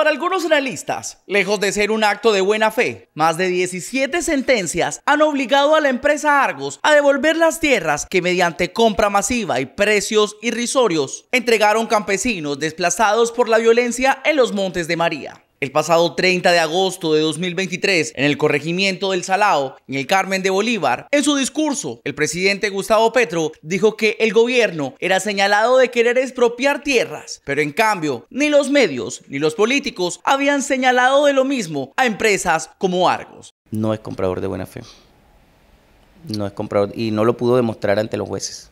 para algunos realistas, lejos de ser un acto de buena fe, más de 17 sentencias han obligado a la empresa Argos a devolver las tierras que mediante compra masiva y precios irrisorios entregaron campesinos desplazados por la violencia en los Montes de María. El pasado 30 de agosto de 2023, en el corregimiento del Salao, en el Carmen de Bolívar, en su discurso, el presidente Gustavo Petro dijo que el gobierno era señalado de querer expropiar tierras, pero en cambio, ni los medios ni los políticos habían señalado de lo mismo a empresas como Argos. No es comprador de buena fe. No es comprador y no lo pudo demostrar ante los jueces.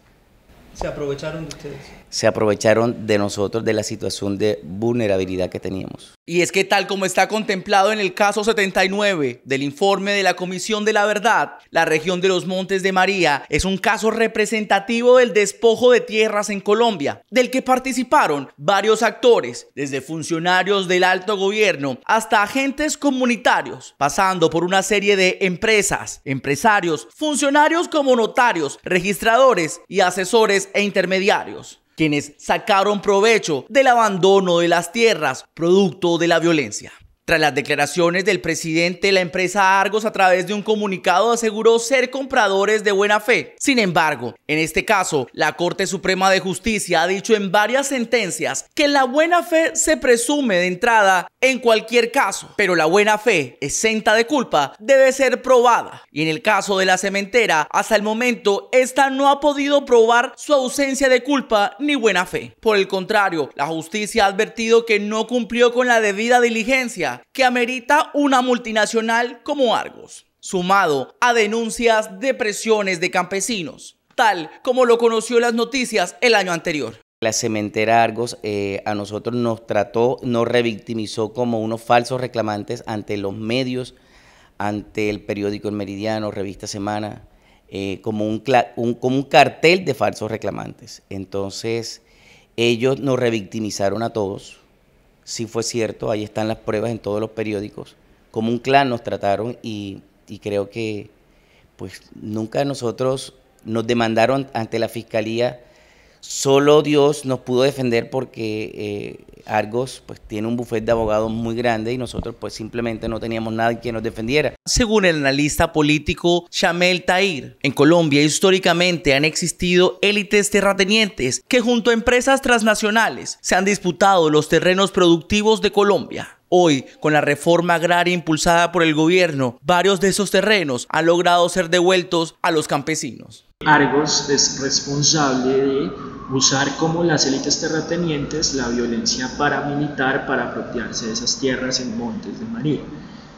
Se aprovecharon de ustedes. Se aprovecharon de nosotros, de la situación de vulnerabilidad que teníamos. Y es que tal como está contemplado en el caso 79 del informe de la Comisión de la Verdad, la región de los Montes de María es un caso representativo del despojo de tierras en Colombia, del que participaron varios actores, desde funcionarios del alto gobierno hasta agentes comunitarios, pasando por una serie de empresas, empresarios, funcionarios como notarios, registradores y asesores e intermediarios quienes sacaron provecho del abandono de las tierras producto de la violencia. Tras las declaraciones del presidente, la empresa Argos a través de un comunicado aseguró ser compradores de buena fe. Sin embargo, en este caso, la Corte Suprema de Justicia ha dicho en varias sentencias que la buena fe se presume de entrada en cualquier caso, pero la buena fe exenta de culpa debe ser probada. Y en el caso de la cementera, hasta el momento, esta no ha podido probar su ausencia de culpa ni buena fe. Por el contrario, la justicia ha advertido que no cumplió con la debida diligencia que amerita una multinacional como Argos, sumado a denuncias de presiones de campesinos, tal como lo conoció las noticias el año anterior. La cementera Argos eh, a nosotros nos trató, nos revictimizó como unos falsos reclamantes ante los medios, ante el periódico El Meridiano, Revista Semana, eh, como, como un cartel de falsos reclamantes. Entonces, ellos nos revictimizaron a todos, sí fue cierto, ahí están las pruebas en todos los periódicos, como un clan nos trataron y, y creo que pues nunca nosotros nos demandaron ante la fiscalía Solo Dios nos pudo defender porque eh, Argos pues, tiene un bufete de abogados muy grande y nosotros pues simplemente no teníamos nadie que nos defendiera. Según el analista político Shamel Tair, en Colombia históricamente han existido élites terratenientes que junto a empresas transnacionales se han disputado los terrenos productivos de Colombia. Hoy, con la reforma agraria impulsada por el gobierno, varios de esos terrenos han logrado ser devueltos a los campesinos. Argos es responsable de usar como las élites terratenientes la violencia paramilitar para apropiarse de esas tierras en Montes de María.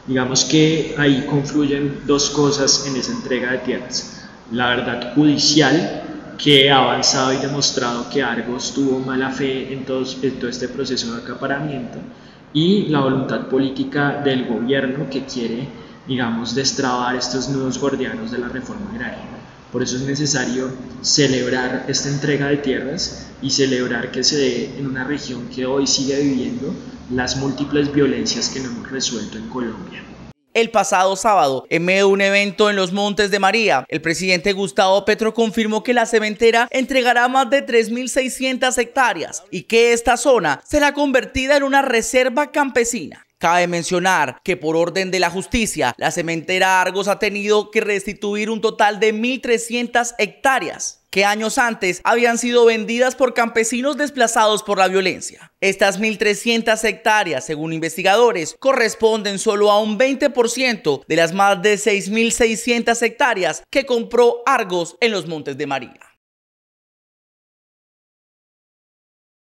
Digamos que ahí confluyen dos cosas en esa entrega de tierras. La verdad judicial, que ha avanzado y demostrado que Argos tuvo mala fe en todo, en todo este proceso de acaparamiento, y la voluntad política del gobierno que quiere, digamos, destrabar estos nudos guardianos de la reforma agraria. Por eso es necesario celebrar esta entrega de tierras y celebrar que se dé en una región que hoy sigue viviendo las múltiples violencias que no hemos resuelto en Colombia. El pasado sábado, en medio de un evento en los Montes de María, el presidente Gustavo Petro confirmó que la cementera entregará más de 3.600 hectáreas y que esta zona será convertida en una reserva campesina. Cabe mencionar que por orden de la justicia, la cementera Argos ha tenido que restituir un total de 1.300 hectáreas que años antes habían sido vendidas por campesinos desplazados por la violencia. Estas 1.300 hectáreas, según investigadores, corresponden solo a un 20% de las más de 6.600 hectáreas que compró Argos en los Montes de María.